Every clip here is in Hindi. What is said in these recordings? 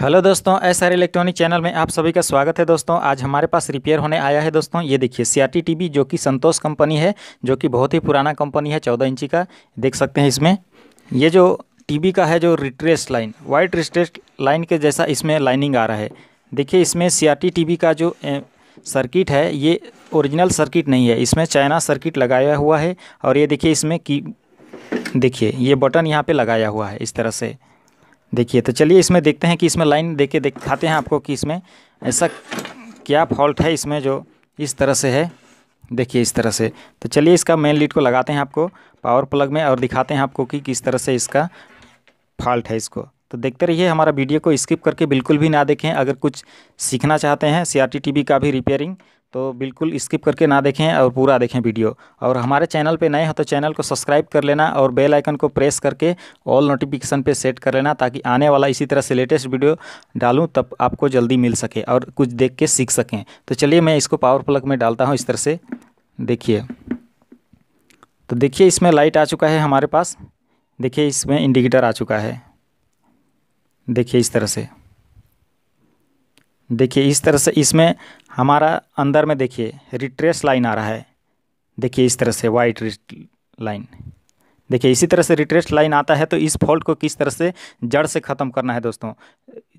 हेलो दोस्तों एस आर इलेक्ट्रॉनिक चैनल में आप सभी का स्वागत है दोस्तों आज हमारे पास रिपेयर होने आया है दोस्तों ये देखिए सीआरटी टीवी जो कि संतोष कंपनी है जो कि बहुत ही पुराना कंपनी है चौदह इंची का देख सकते हैं इसमें ये जो टीवी का है जो retrace line white retrace line के जैसा इसमें लाइनिंग आ रहा है देखिए इसमें सी टीवी का जो ए, सर्किट है ये ओरिजिनल सर्किट नहीं है इसमें चाइना सर्किट लगाया हुआ है और ये देखिए इसमें की देखिए ये बटन यहाँ पर लगाया हुआ है इस तरह से देखिए तो चलिए इसमें देखते हैं कि इसमें लाइन देख के दिखाते हैं आपको कि इसमें ऐसा क्या फॉल्ट है इसमें जो इस तरह से है देखिए इस तरह से तो चलिए इसका मेन लीड को लगाते हैं आपको पावर प्लग में और दिखाते हैं आपको कि किस तरह से इसका फॉल्ट है इसको तो देखते रहिए हमारा वीडियो को स्किप करके बिल्कुल भी ना देखें अगर कुछ सीखना चाहते हैं C R T T V का भी रिपेयरिंग तो बिल्कुल स्किप करके ना देखें और पूरा देखें वीडियो और हमारे चैनल पे नए हो तो चैनल को सब्सक्राइब कर लेना और बेल आइकन को प्रेस करके ऑल नोटिफिकेशन पे सेट कर लेना ताकि आने वाला इसी तरह से लेटेस्ट वीडियो डालूं तब आपको जल्दी मिल सके और कुछ देख के सीख सकें तो चलिए मैं इसको पावर प्लग में डालता हूँ इस तरह से देखिए तो देखिए इसमें लाइट आ चुका है हमारे पास देखिए इसमें इंडिकेटर आ चुका है देखिए इस तरह से देखिए इस तरह से इसमें हमारा अंदर में देखिए रिट्रेस लाइन आ रहा है देखिए इस तरह से वाइट लाइन देखिए इसी तरह से रिट्रेस्ट लाइन आता है तो इस फॉल्ट को किस तरह से जड़ से ख़त्म करना है दोस्तों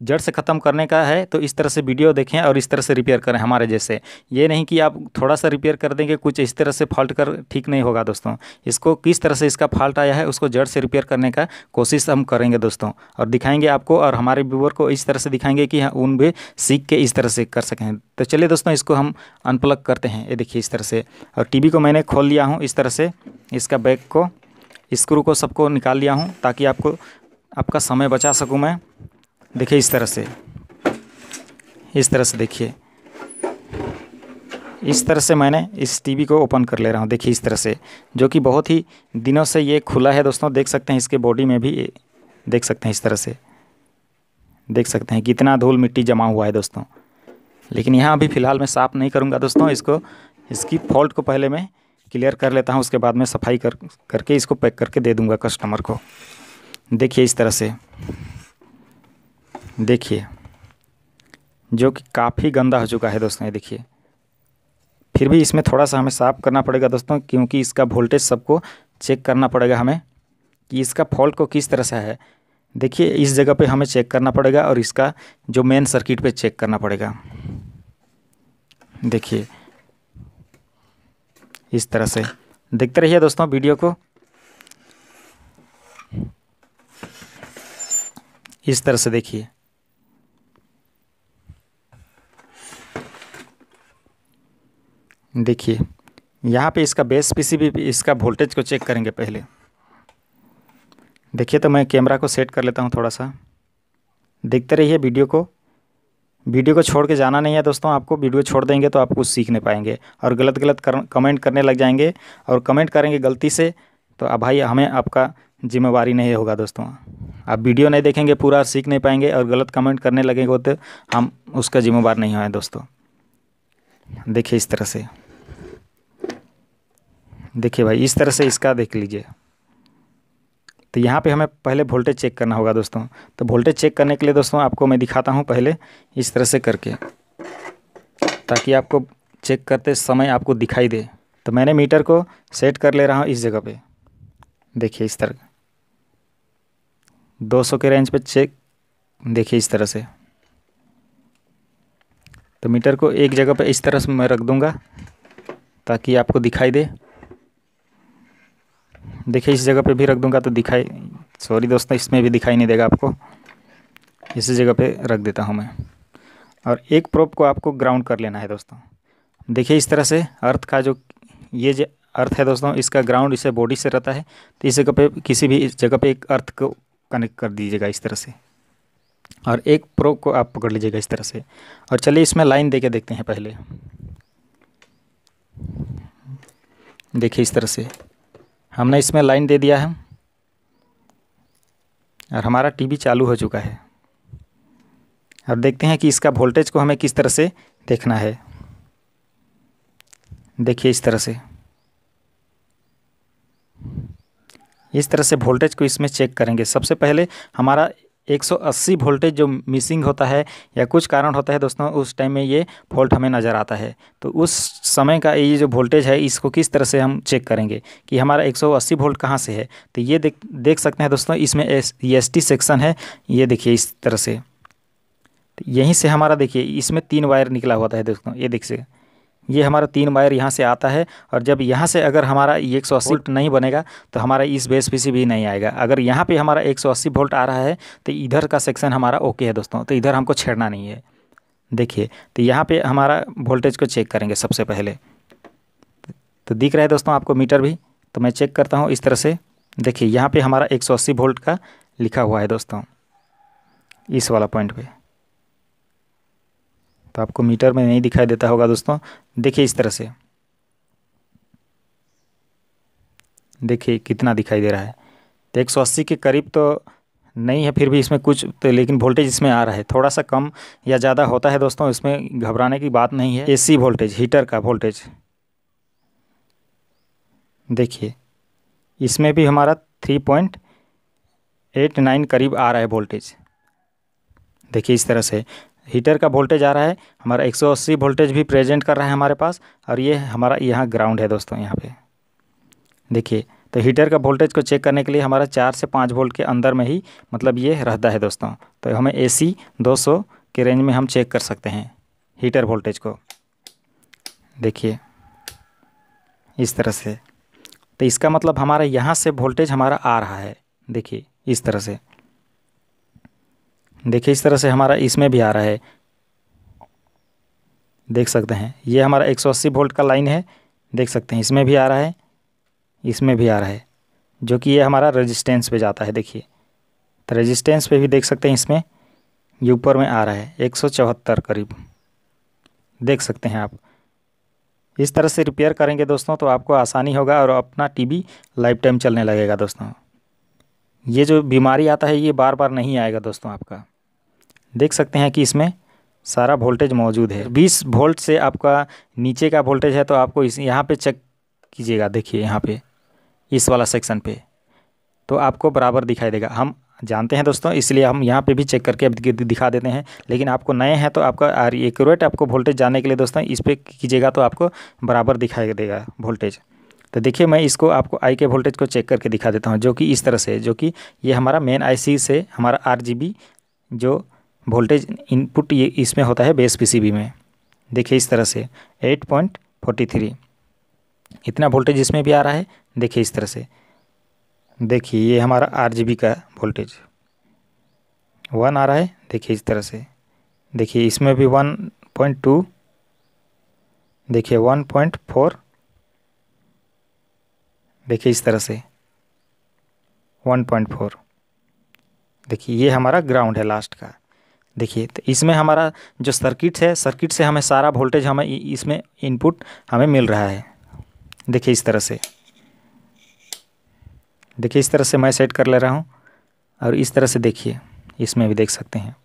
जड़ से ख़त्म करने का है तो इस तरह से वीडियो देखें और इस तरह से रिपेयर करें हमारे जैसे ये नहीं कि आप थोड़ा सा रिपेयर कर देंगे कुछ इस तरह से फॉल्ट कर ठीक नहीं होगा दोस्तों इसको किस तरह से इसका फॉल्ट आया है उसको जड़ से रिपेयर करने का कोशिश हम करेंगे दोस्तों और दिखाएंगे आपको और हमारे व्यूवर को इस तरह से दिखाएंगे कि हाँ, उन भी सीख के इस तरह से कर सकें तो चलिए दोस्तों इसको हम अनप्लग करते हैं ये देखिए इस तरह से और टी को मैंने खोल लिया हूँ इस तरह से इसका बैग को स्क्रू को सबको निकाल लिया हूँ ताकि आपको आपका समय बचा सकूँ मैं देखिए इस तरह से इस तरह से देखिए इस तरह से मैंने इस टीवी को ओपन कर ले रहा हूँ देखिए इस तरह से जो कि बहुत ही दिनों से ये खुला है दोस्तों देख सकते हैं इसके बॉडी में भी देख सकते हैं इस तरह से देख सकते हैं कितना धूल मिट्टी जमा हुआ है दोस्तों लेकिन यहाँ अभी फ़िलहाल मैं साफ़ नहीं करूँगा दोस्तों इसको इसकी फॉल्ट को पहले मैं क्लियर कर लेता हूँ उसके बाद में सफाई कर करके इसको पैक करके दे दूँगा कस्टमर को देखिए इस तरह से देखिए जो कि काफ़ी गंदा हो चुका है दोस्तों ये देखिए फिर भी इसमें थोड़ा सा हमें साफ़ करना पड़ेगा दोस्तों क्योंकि इसका वोल्टेज सबको चेक करना पड़ेगा हमें कि इसका फॉल्ट को किस तरह से है देखिए इस जगह पे हमें चेक करना पड़ेगा और इसका जो मेन सर्किट पे चेक करना पड़ेगा देखिए इस तरह से देखते रहिए दोस्तों वीडियो को इस तरह से देखिए देखिए यहाँ पे इसका बेस भी इसका वोल्टेज को चेक करेंगे पहले देखिए तो मैं कैमरा को सेट कर लेता हूँ थोड़ा सा देखते रहिए वीडियो को वीडियो को छोड़ के जाना नहीं है दोस्तों आपको वीडियो छोड़ देंगे तो आप कुछ सीख नहीं पाएंगे और गलत गलत कर, कमेंट करने लग जाएंगे और कमेंट करेंगे गलती से तो अब भाई हमें आपका जिम्मेवारी नहीं होगा दोस्तों आप वीडियो नहीं देखेंगे पूरा सीख नहीं पाएंगे और गलत कमेंट करने लगेंगे तो हम उसका जिम्मेवार नहीं हो दोस्तों देखिए इस तरह से देखिए भाई इस तरह से इसका देख लीजिए तो यहाँ पे हमें पहले वोल्टेज चेक करना होगा दोस्तों तो वोल्टेज चेक करने के लिए दोस्तों आपको मैं दिखाता हूँ पहले इस तरह से करके ताकि आपको चेक करते समय आपको दिखाई दे तो मैंने मीटर को सेट कर ले रहा हूँ इस जगह पे देखिए इस तरह 200 के रेंज पे चेक देखिए इस तरह से तो मीटर को एक जगह पे इस तरह से मैं रख दूँगा ताकि आपको दिखाई दे देखिए इस जगह पे भी रख दूंगा तो दिखाई सॉरी दोस्तों इसमें भी दिखाई नहीं देगा आपको इसी जगह पे रख देता हूँ मैं और एक प्रोप को आपको ग्राउंड कर लेना है दोस्तों देखिए इस तरह से अर्थ का जो ये जो अर्थ है दोस्तों इसका ग्राउंड इसे बॉडी से रहता है तो इस जगह पर किसी भी इस जगह पर एक अर्थ को कनेक्ट कर दीजिएगा इस तरह से और एक प्रो को आप पकड़ लीजिएगा इस तरह से और चलिए इसमें लाइन दे के देखते हैं पहले देखिए इस तरह से हमने इसमें लाइन दे दिया है और हमारा टीवी चालू हो चुका है अब देखते हैं कि इसका वोल्टेज को हमें किस तरह से देखना है देखिए इस तरह से इस तरह से वोल्टेज को इसमें चेक करेंगे सबसे पहले हमारा 180 वोल्टेज जो मिसिंग होता है या कुछ कारण होता है दोस्तों उस टाइम में ये फॉल्ट हमें नज़र आता है तो उस समय का ये जो वोल्टेज है इसको किस तरह से हम चेक करेंगे कि हमारा 180 वोल्ट कहाँ से है तो ये देख देख सकते हैं दोस्तों इसमें एस टी सेक्शन है ये देखिए इस तरह से तो यहीं से हमारा देखिए इसमें तीन वायर निकला हुआ है दोस्तों ये देख सकते ये हमारा तीन वायर यहाँ से आता है और जब यहाँ से अगर हमारा एक सौ वोल्ट नहीं बनेगा तो हमारा इस बेस पीसी भी नहीं आएगा अगर यहाँ पे हमारा 180 वोल्ट आ रहा है तो इधर का सेक्शन हमारा ओके है दोस्तों तो इधर हमको छेड़ना नहीं है देखिए तो यहाँ पे हमारा वोल्टेज को चेक करेंगे सबसे पहले तो दिख रहा है दोस्तों आपको मीटर भी तो मैं चेक करता हूँ इस तरह से देखिए यहाँ पे हमारा 180 वोल्ट का लिखा हुआ है दोस्तों इस वाला पॉइंट पे तो आपको मीटर में नहीं दिखाई देता होगा दोस्तों देखिए इस तरह से देखिए कितना दिखाई दे रहा है तो एक सौ अस्सी के करीब तो नहीं है फिर भी इसमें कुछ तो लेकिन वोल्टेज इसमें आ रहा है थोड़ा सा कम या ज़्यादा होता है दोस्तों इसमें घबराने की बात नहीं है एसी वोल्टेज हीटर का वोल्टेज देखिए इसमें भी हमारा थ्री पॉइंट एट नाइन करीब आ रहा है वोल्टेज देखिए इस तरह से हीटर का वोल्टेज आ रहा है हमारा 180 वोल्टेज भी प्रेजेंट कर रहा है हमारे पास और ये हमारा यहाँ ग्राउंड है दोस्तों यहाँ पे देखिए तो हीटर का वोल्टेज को चेक करने के लिए हमारा चार से पाँच वोल्ट के अंदर में ही मतलब ये रहता है दोस्तों तो हमें ए सी के रेंज में हम चेक कर सकते हैं हीटर वोल्टेज को देखिए इस तरह से तो इसका मतलब हमारा यहाँ से वोल्टेज हमारा आ रहा है देखिए इस तरह से देखिए इस तरह से हमारा इसमें भी आ रहा है देख सकते हैं ये हमारा 180 वोल्ट का लाइन है देख सकते हैं इसमें भी आ रहा है इसमें भी आ रहा है जो कि ये हमारा रेजिस्टेंस पे जाता है देखिए तो रेजिस्टेंस पे भी देख सकते हैं इसमें ये ऊपर में आ रहा है एक करीब देख सकते हैं आप इस तरह से रिपेयर करेंगे दोस्तों तो आपको आसानी होगा और अपना वी लाइफ टाइम चलने लगेगा दोस्तों ये जो बीमारी आता है ये बार बार नहीं आएगा दोस्तों आपका देख सकते हैं कि इसमें सारा वोल्टेज मौजूद है बीस वोल्ट से आपका नीचे का वोल्टेज है तो आपको इस यहाँ पर चेक कीजिएगा देखिए यहाँ पर इस वाला सेक्शन पर तो आपको बराबर दिखाई देगा हम जानते हैं दोस्तों इसलिए हम यहाँ पे भी चेक करके दिखा देते हैं लेकिन आपको नए हैं तो आपका एक्यूरेट e आपको वोल्टेज जानने के लिए दोस्तों इस पर कीजिएगा तो आपको बराबर दिखाई देगा वोल्टेज तो देखिए मैं इसको आपको आई के वोल्टेज को चेक करके दिखा देता हूँ जो कि इस तरह से जो कि ये हमारा मेन आईसी से हमारा आर जो वोल्टेज इनपुट ये इसमें होता है बेस पीसीबी में देखिए इस तरह से 8.43 इतना वोल्टेज इसमें भी आ रहा है देखिए इस तरह से देखिए ये हमारा आर का वोल्टेज वन आ रहा है देखिए इस तरह से देखिए इसमें भी वन पॉइंट टू देखिए वन पॉइंट फोर देखिए इस तरह से 1.4 देखिए ये हमारा ग्राउंड है लास्ट का देखिए तो इसमें हमारा जो सर्किट है सर्किट से हमें सारा वोल्टेज हमें इसमें इनपुट हमें मिल रहा है देखिए इस तरह से देखिए इस तरह से मैं सेट कर ले रहा हूँ और इस तरह से देखिए इसमें भी देख सकते हैं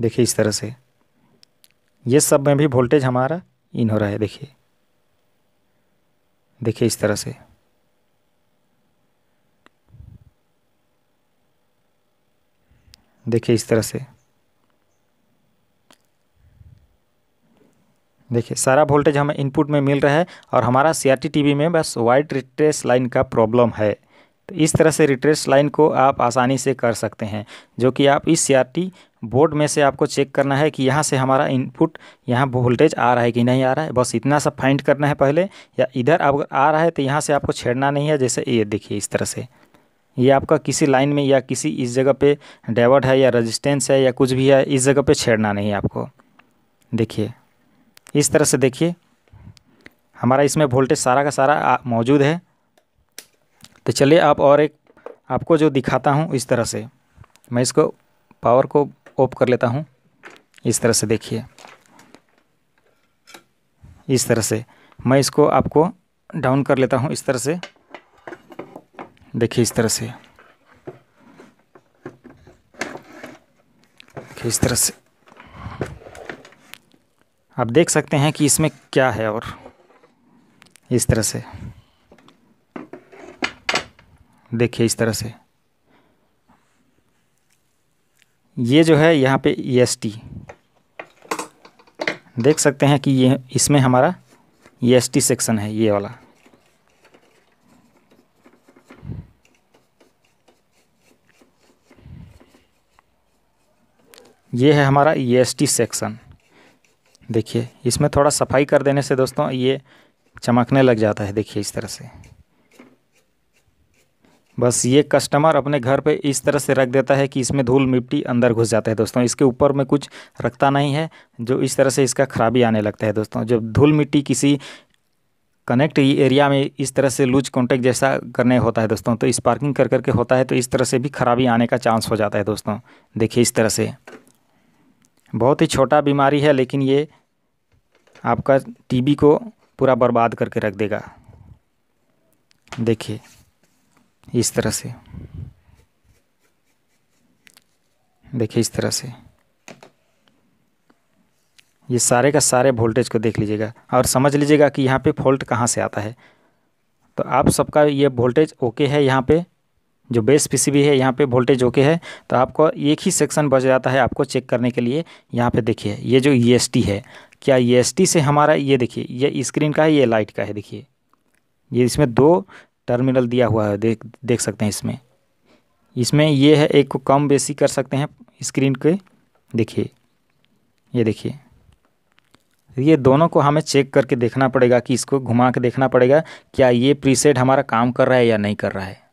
देखिए इस तरह से ये सब में भी वोल्टेज हमारा इन हो रहा है देखिए देखिए इस तरह से देखिए इस तरह से देखिए सारा वोल्टेज हमें इनपुट में मिल रहा है और हमारा C R T T V में बस वाइट रिट्रेस लाइन का प्रॉब्लम है तो इस तरह से रिट्रेस लाइन को आप आसानी से कर सकते हैं जो कि आप इस सी बोर्ड में से आपको चेक करना है कि यहाँ से हमारा इनपुट यहाँ वोल्टेज आ रहा है कि नहीं आ रहा है बस इतना सा फाइंड करना है पहले या इधर अगर आ रहा है तो यहाँ से आपको छेड़ना नहीं है जैसे ये देखिए इस तरह से ये आपका किसी लाइन में या किसी इस जगह पे डाइवर्ट है या रेजिस्टेंस है या कुछ भी है इस जगह पे छेड़ना नहीं है आपको देखिए इस तरह से देखिए हमारा इसमें वोल्टेज सारा का सारा मौजूद है तो चलिए आप और एक आपको जो दिखाता हूँ इस तरह से मैं इसको पावर को ऑफ कर लेता हूँ इस तरह से देखिए इस तरह से मैं इसको आपको डाउन कर लेता हूँ इस तरह से देखिए इस तरह से इस तरह से आप देख सकते हैं कि इसमें क्या है और इस तरह से देखिए इस तरह से ये जो है यहाँ पे ई एस टी देख सकते हैं कि ये इसमें हमारा ई एस टी सेक्शन है ये वाला ये है हमारा ई एस टी सेक्शन देखिए इसमें थोड़ा सफाई कर देने से दोस्तों ये चमकने लग जाता है देखिए इस तरह से बस ये कस्टमर अपने घर पे इस तरह से रख देता है कि इसमें धूल मिट्टी अंदर घुस जाता है दोस्तों इसके ऊपर में कुछ रखता नहीं है जो इस तरह से इसका खराबी आने लगता है दोस्तों जब धूल मिट्टी किसी कनेक्ट एरिया में इस तरह से लूज कॉन्टैक्ट जैसा करने होता है दोस्तों तो इस पार्किंग कर करके होता है तो इस तरह से भी खराबी आने का चांस हो जाता है दोस्तों देखिए इस तरह से बहुत ही छोटा बीमारी है लेकिन ये आपका टीबी को पूरा बर्बाद करके रख देगा देखिए इस तरह से देखिए इस तरह से ये सारे का सारे वोल्टेज को देख लीजिएगा और समझ लीजिएगा कि यहाँ पे फॉल्ट कहाँ से आता है तो आप सबका ये वोल्टेज ओके है यहाँ पे जो बेस पीसीबी है यहाँ पे वोल्टेज ओके है तो आपको एक ही सेक्शन बच जाता है आपको चेक करने के लिए यहाँ पे देखिए ये जो ई e है क्या ई e से हमारा ये देखिए ये स्क्रीन का है ये लाइट का है देखिए ये इसमें दो टर्मिनल दिया हुआ है देख देख सकते हैं इसमें इसमें ये है एक को कम बेसी कर सकते हैं स्क्रीन के देखिए ये देखिए ये दोनों को हमें चेक करके देखना पड़ेगा कि इसको घुमा के देखना पड़ेगा क्या ये प्रीसेट हमारा काम कर रहा है या नहीं कर रहा है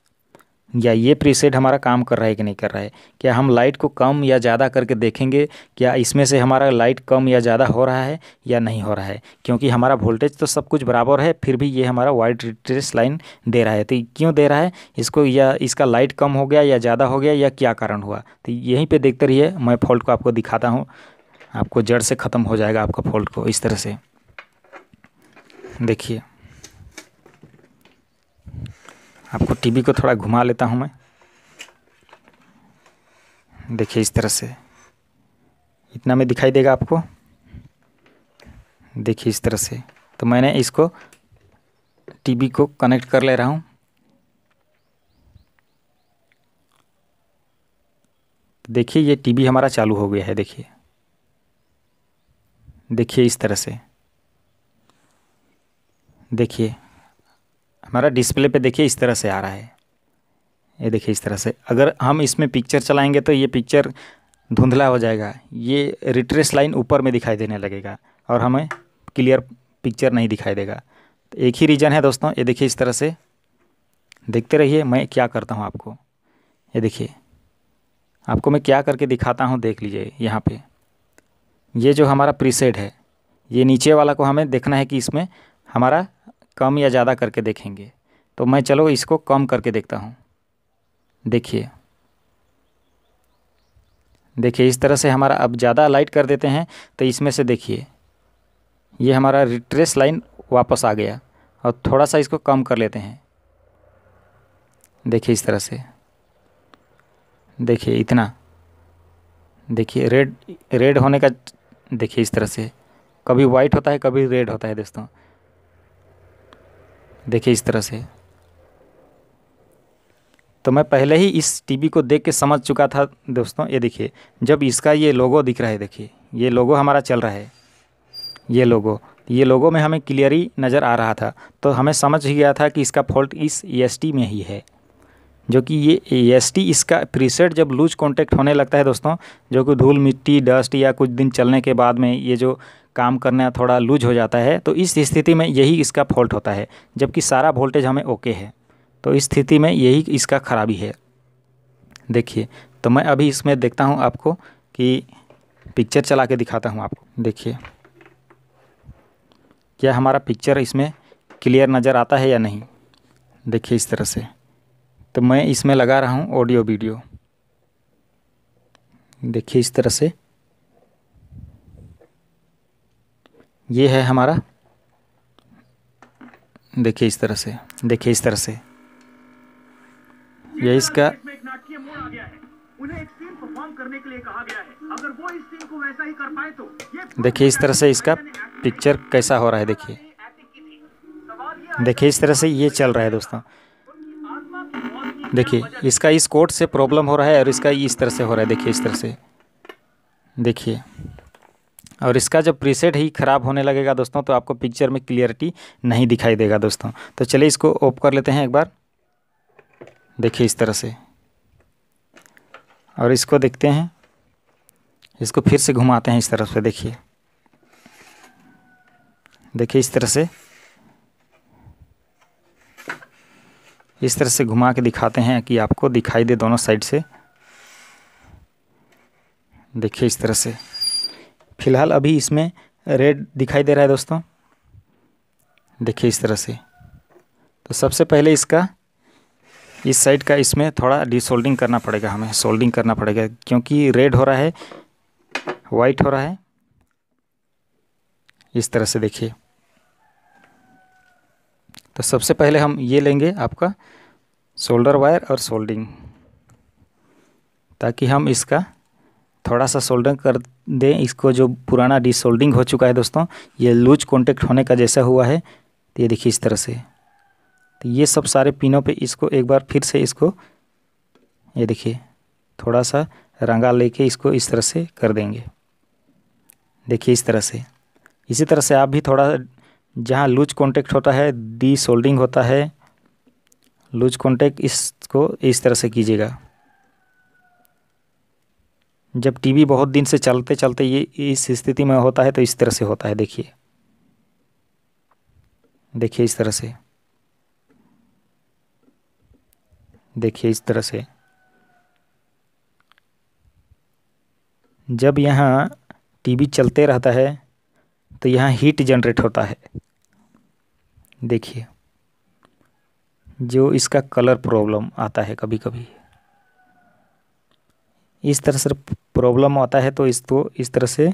या ये प्रीसेट हमारा काम कर रहा है कि नहीं कर रहा है क्या हम लाइट को कम या ज़्यादा करके देखेंगे क्या इसमें से हमारा लाइट कम या ज़्यादा हो रहा है या नहीं हो रहा है क्योंकि हमारा वोल्टेज तो सब कुछ बराबर है फिर भी ये हमारा वाइट रिट्रेस लाइन दे रहा है तो क्यों दे रहा है इसको या इसका लाइट कम हो गया या ज़्यादा हो गया या क्या कारण हुआ तो यहीं पर देखते रहिए मैं फॉल्ट को आपको दिखाता हूँ आपको जड़ से ख़त्म हो जाएगा आपका फॉल्ट को इस तरह से देखिए आपको टीवी को थोड़ा घुमा लेता हूँ मैं देखिए इस तरह से इतना में दिखाई देगा आपको देखिए इस तरह से तो मैंने इसको टीवी को कनेक्ट कर ले रहा हूँ देखिए ये टीवी हमारा चालू हो गया है देखिए देखिए इस तरह से देखिए हमारा डिस्प्ले पे देखिए इस तरह से आ रहा है ये देखिए इस तरह से अगर हम इसमें पिक्चर चलाएंगे तो ये पिक्चर धुंधला हो जाएगा ये रिट्रेस लाइन ऊपर में दिखाई देने लगेगा और हमें क्लियर पिक्चर नहीं दिखाई देगा तो एक ही रीज़न है दोस्तों ये देखिए इस तरह से देखते रहिए मैं क्या करता हूँ आपको ये देखिए आपको मैं क्या करके दिखाता हूँ देख लीजिए यहाँ पर ये जो हमारा प्रीसेट है ये नीचे वाला को हमें देखना है कि इसमें हमारा कम या ज़्यादा करके देखेंगे तो मैं चलो इसको कम करके देखता हूँ देखिए देखिए इस तरह से हमारा अब ज़्यादा लाइट कर देते हैं तो इसमें से देखिए ये हमारा रिट्रेस लाइन वापस आ गया और थोड़ा सा इसको कम कर लेते हैं देखिए इस तरह से देखिए इतना देखिए रेड रेड होने का देखिए इस तरह से कभी वाइट होता है कभी रेड होता है दोस्तों देखिए इस तरह से तो मैं पहले ही इस टीवी को देख के समझ चुका था दोस्तों ये देखिए जब इसका ये लोगो दिख रहा है देखिए ये लोगो हमारा चल रहा है ये लोगो ये लोगों में हमें क्लियरी नज़र आ रहा था तो हमें समझ ही गया था कि इसका फॉल्ट इस ई e में ही है जो कि ये एस e इसका प्रीसेट जब लूज कॉन्टैक्ट होने लगता है दोस्तों जो कि धूल मिट्टी डस्ट या कुछ दिन चलने के बाद में ये जो काम करना थोड़ा लूज हो जाता है तो इस स्थिति में यही इसका फॉल्ट होता है जबकि सारा वोल्टेज हमें ओके है तो इस स्थिति में यही इसका खराबी है देखिए तो मैं अभी इसमें देखता हूँ आपको कि पिक्चर चला के दिखाता हूँ आपको देखिए क्या हमारा पिक्चर इसमें क्लियर नज़र आता है या नहीं देखिए इस तरह से तो मैं इसमें लगा रहा हूँ ऑडियो वीडियो देखिए इस तरह से ये है हमारा देखिए इस तरह से देखिए इस तरह से ये इसका तो देखिए इस तरह से इसका पिक्चर कैसा हो रहा है देखिए देखिए इस तरह से ये चल रहा है दोस्तों देखिए इसका इस कोड से प्रॉब्लम हो रहा है और इसका इस तरह से हो रहा है देखिए इस तरह से देखिए और इसका जब प्रीसेट ही ख़राब होने लगेगा दोस्तों तो आपको पिक्चर में क्लियरिटी नहीं दिखाई देगा दोस्तों तो चलिए इसको ऑफ कर लेते हैं एक बार देखिए इस तरह से और इसको देखते हैं इसको फिर से घुमाते हैं इस तरह से देखिए देखिए इस तरह से इस तरह से घुमा के दिखाते हैं कि आपको दिखाई दे दोनों साइड से देखिए इस तरह से फिलहाल अभी इसमें रेड दिखाई दे रहा है दोस्तों देखिए इस तरह से तो सबसे पहले इसका इस साइड का इसमें थोड़ा डिसोल्डिंग करना पड़ेगा हमें सोल्डिंग करना पड़ेगा क्योंकि रेड हो रहा है वाइट हो रहा है इस तरह से देखिए तो सबसे पहले हम ये लेंगे आपका सोल्डर वायर और सोल्डिंग ताकि हम इसका थोड़ा सा सोल्डिंग कर दें इसको जो पुराना डिसोल्डिंग हो चुका है दोस्तों ये लूज कॉन्टेक्ट होने का जैसा हुआ है तो ये देखिए इस तरह से तो ये सब सारे पिनों पे इसको एक बार फिर से इसको ये देखिए थोड़ा सा रंगा लेके इसको इस तरह से कर देंगे देखिए इस तरह से इसी तरह से आप भी थोड़ा जहाँ लूज कॉन्टेक्ट होता है डी सोल्डिंग होता है लूज कॉन्टेक्ट इसको इस तरह से कीजिएगा जब टीवी बहुत दिन से चलते चलते ये इस स्थिति में होता है तो इस तरह से होता है देखिए देखिए इस तरह से देखिए इस तरह से जब यहाँ टीवी चलते रहता है तो यहाँ हीट जनरेट होता है देखिए जो इसका कलर प्रॉब्लम आता है कभी कभी इस तरह से प्रॉब्लम आता है तो इसको इस तरह से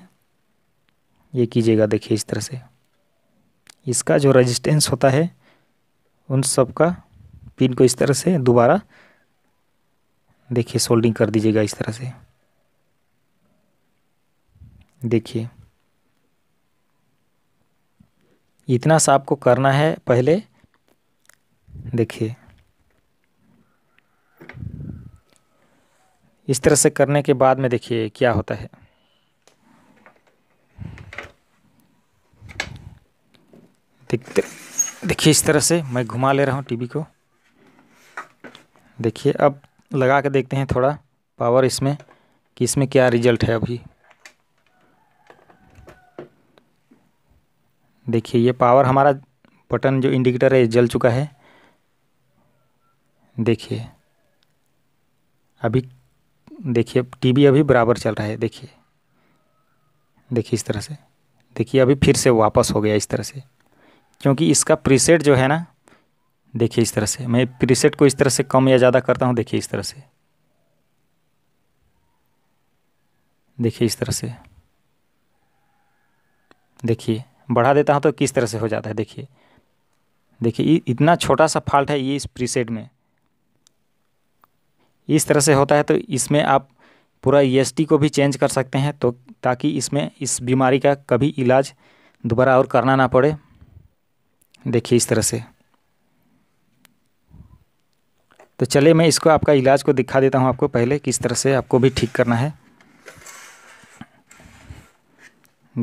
ये कीजिएगा देखिए इस तरह से इसका जो रेजिस्टेंस होता है उन सब का पिन को इस तरह से दोबारा देखिए सोल्डिंग कर दीजिएगा इस तरह से देखिए इतना सा आपको करना है पहले देखिए इस तरह से करने के बाद में देखिए क्या होता है देखिए इस तरह से मैं घुमा ले रहा हूँ टीवी को देखिए अब लगा के देखते हैं थोड़ा पावर इसमें कि इसमें क्या रिजल्ट है अभी देखिए ये पावर हमारा बटन जो इंडिकेटर है जल चुका है देखिए अभी देखिए टीबी अभी बराबर चल रहा है देखिए देखिए इस तरह से देखिए अभी फिर से वापस हो गया इस तरह से क्योंकि इसका प्रीसेट जो है ना देखिए इस तरह से मैं प्रीसेट को इस तरह से कम या ज़्यादा करता हूँ देखिए इस तरह से देखिए इस तरह से देखिए बढ़ा देता हूँ तो किस तरह से हो जाता है देखिए देखिए इतना छोटा सा फॉल्ट है ये इस प्रीसेट में इस तरह से होता है तो इसमें आप पूरा ई e को भी चेंज कर सकते हैं तो ताकि इसमें इस बीमारी का कभी इलाज दोबारा और करना ना पड़े देखिए इस तरह से तो चलिए मैं इसको आपका इलाज को दिखा देता हूँ आपको पहले किस तरह से आपको भी ठीक करना है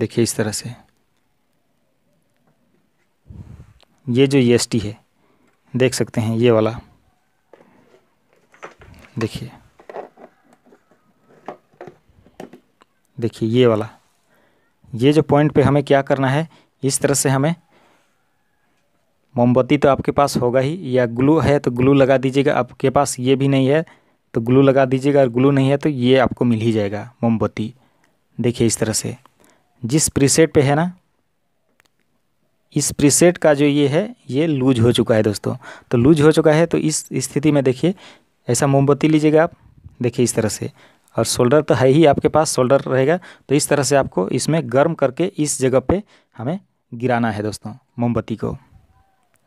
देखिए इस तरह से ये जो ई e है देख सकते हैं ये वाला देखिए देखिए ये वाला ये जो पॉइंट पे हमें क्या करना है इस तरह से हमें मोमबत्ती तो आपके पास होगा ही या ग्लू है तो ग्लू लगा दीजिएगा आपके पास ये भी नहीं है तो ग्लू लगा दीजिएगा और ग्लू नहीं है तो ये आपको मिल ही जाएगा मोमबत्ती देखिए इस तरह से जिस प्रीसेट पे है ना इस प्रीसेट का जो ये है ये लूज हो चुका है दोस्तों तो लूज हो चुका है तो इस स्थिति में देखिए ऐसा मोमबत्ती लीजिएगा आप देखिए इस तरह से और शोल्डर तो है ही आपके पास शोल्डर रहेगा तो इस तरह से आपको इसमें गर्म करके इस जगह पे हमें गिराना है दोस्तों मोमबत्ती को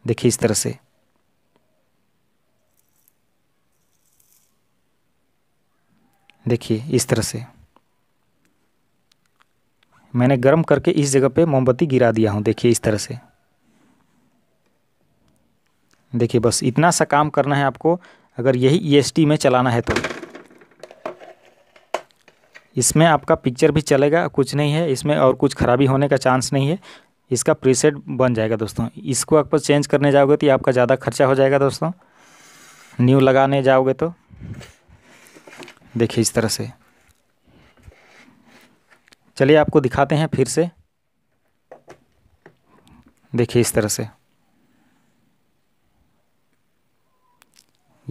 देखिए इस तरह से देखिए इस तरह से मैंने गर्म करके इस जगह पे मोमबत्ती गिरा दिया हूँ देखिए इस तरह से देखिए बस इतना सा काम करना है आपको अगर यही ई e में चलाना है तो इसमें आपका पिक्चर भी चलेगा कुछ नहीं है इसमें और कुछ खराबी होने का चांस नहीं है इसका प्रीसेट बन जाएगा दोस्तों इसको आप चेंज करने जाओगे तो आपका ज़्यादा खर्चा हो जाएगा दोस्तों न्यू लगाने जाओगे तो देखिए इस तरह से चलिए आपको दिखाते हैं फिर से देखिए इस तरह से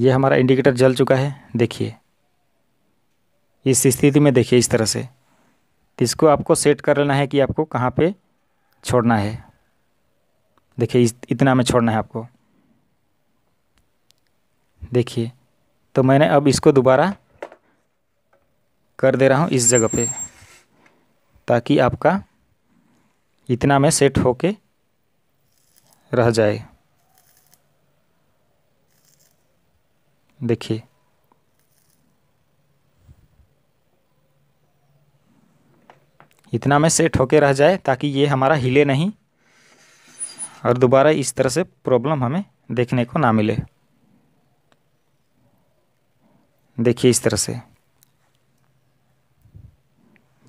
ये हमारा इंडिकेटर जल चुका है देखिए इस स्थिति में देखिए इस तरह से इसको आपको सेट कर लेना है कि आपको कहाँ पे छोड़ना है देखिए इतना में छोड़ना है आपको देखिए तो मैंने अब इसको दोबारा कर दे रहा हूँ इस जगह पे ताकि आपका इतना में सेट होके रह जाए देखिए इतना में सेट होके रह जाए ताकि ये हमारा हिले नहीं और दोबारा इस तरह से प्रॉब्लम हमें देखने को ना मिले देखिए इस तरह से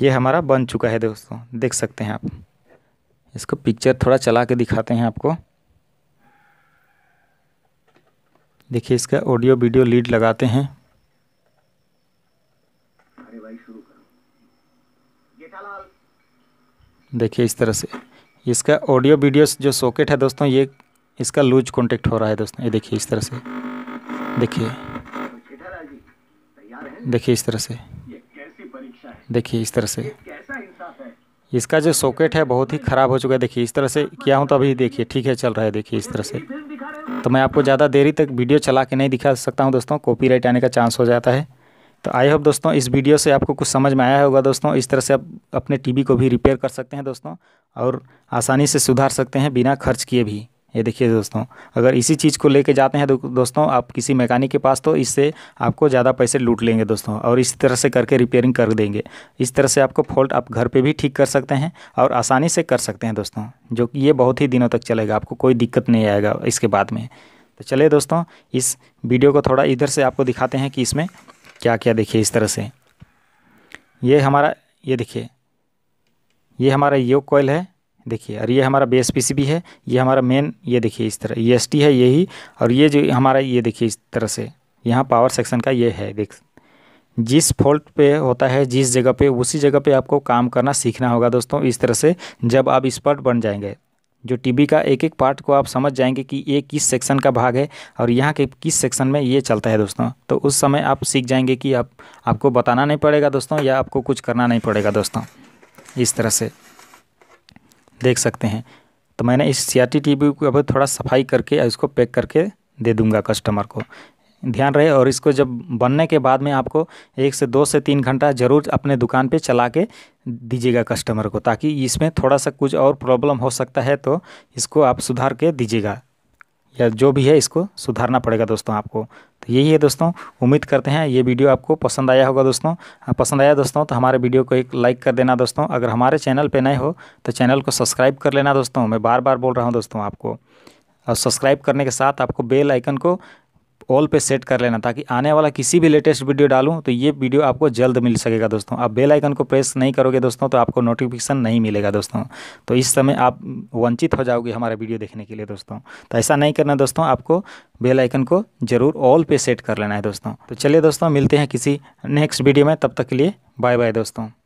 ये हमारा बन चुका है दोस्तों देख सकते हैं आप इसको पिक्चर थोड़ा चला के दिखाते हैं आपको देखिए इसका ऑडियो वीडियो लीड लगाते हैं देखिए इस तरह से इसका ऑडियो वीडियो जो सॉकेट है दोस्तों ये इसका लूज कॉन्टेक्ट हो रहा है दोस्तों ये देखिए इस तरह से देखिए देखिए इस तरह से देखिए इस तरह से इसका जो सॉकेट है बहुत ही ख़राब हो चुका है देखिए इस तरह से क्या हूँ तो अभी देखिए ठीक है चल रहा है देखिए इस तरह से तो मैं आपको ज़्यादा देरी तक वीडियो चला के नहीं दिखा सकता हूँ दोस्तों कॉपीराइट आने का चांस हो जाता है तो आई होप दोस्तों इस वीडियो से आपको कुछ समझ में आया होगा दोस्तों इस तरह से आप अपने टीवी को भी रिपेयर कर सकते हैं दोस्तों और आसानी से सुधार सकते हैं बिना खर्च किए भी ये देखिए दोस्तों अगर इसी चीज़ को लेके जाते हैं दोस्तों आप किसी मैकेनिक के पास तो इससे आपको ज़्यादा पैसे लूट लेंगे दोस्तों और इस तरह से करके रिपेयरिंग कर देंगे इस तरह से आपको फॉल्ट आप घर पे भी ठीक कर सकते हैं और आसानी से कर सकते हैं दोस्तों जो कि ये बहुत ही दिनों तक चलेगा आपको कोई दिक्कत नहीं आएगा इसके बाद में तो चले दोस्तों इस वीडियो को थोड़ा इधर से आपको दिखाते हैं कि इसमें क्या क्या देखिए इस तरह से ये हमारा ये देखिए ये हमारा योग कोयल है देखिए और ये हमारा बेस पीसीबी है ये हमारा मेन ये देखिए इस तरह ई है यही और ये जो हमारा ये देखिए इस तरह से यहाँ पावर सेक्शन का ये है देख जिस फॉल्ट पे होता है जिस जगह पे उसी जगह पे आपको काम करना सीखना होगा दोस्तों इस तरह से जब आप एक्सपर्ट बन जाएंगे जो टीबी का एक एक पार्ट को आप समझ जाएंगे कि ये किस सेक्शन का भाग है और यहाँ के किस सेक्शन में ये चलता है दोस्तों तो उस समय आप सीख जाएंगे कि आप आपको बताना नहीं पड़ेगा दोस्तों या आपको कुछ करना नहीं पड़ेगा दोस्तों इस तरह से देख सकते हैं तो मैंने इस C R T T V को अब थोड़ा सफाई करके इसको पैक करके दे दूंगा कस्टमर को ध्यान रहे और इसको जब बनने के बाद में आपको एक से दो से तीन घंटा ज़रूर अपने दुकान पे चला के दीजिएगा कस्टमर को ताकि इसमें थोड़ा सा कुछ और प्रॉब्लम हो सकता है तो इसको आप सुधार के दीजिएगा या जो भी है इसको सुधारना पड़ेगा दोस्तों आपको तो यही है दोस्तों उम्मीद करते हैं ये वीडियो आपको पसंद आया होगा दोस्तों हाँ, पसंद आया दोस्तों तो हमारे वीडियो को एक लाइक कर देना दोस्तों अगर हमारे चैनल पे नए हो तो चैनल को सब्सक्राइब कर लेना दोस्तों मैं बार बार बोल रहा हूँ दोस्तों आपको और सब्सक्राइब करने के साथ आपको बेल आइकन को ऑल पे सेट कर लेना ताकि आने वाला किसी भी लेटेस्ट वीडियो डालूं तो ये वीडियो आपको जल्द मिल सकेगा दोस्तों आप बेल आइकन को प्रेस नहीं करोगे दोस्तों तो आपको नोटिफिकेशन नहीं मिलेगा दोस्तों तो इस समय आप वंचित हो जाओगे हमारा वीडियो देखने के लिए दोस्तों तो ऐसा नहीं करना दोस्तों आपको बेल आइकन को ज़रूर ऑल पे सेट कर लेना है दोस्तों तो चलिए दोस्तों मिलते हैं किसी नेक्स्ट वीडियो में तब तक के लिए बाय बाय दोस्तों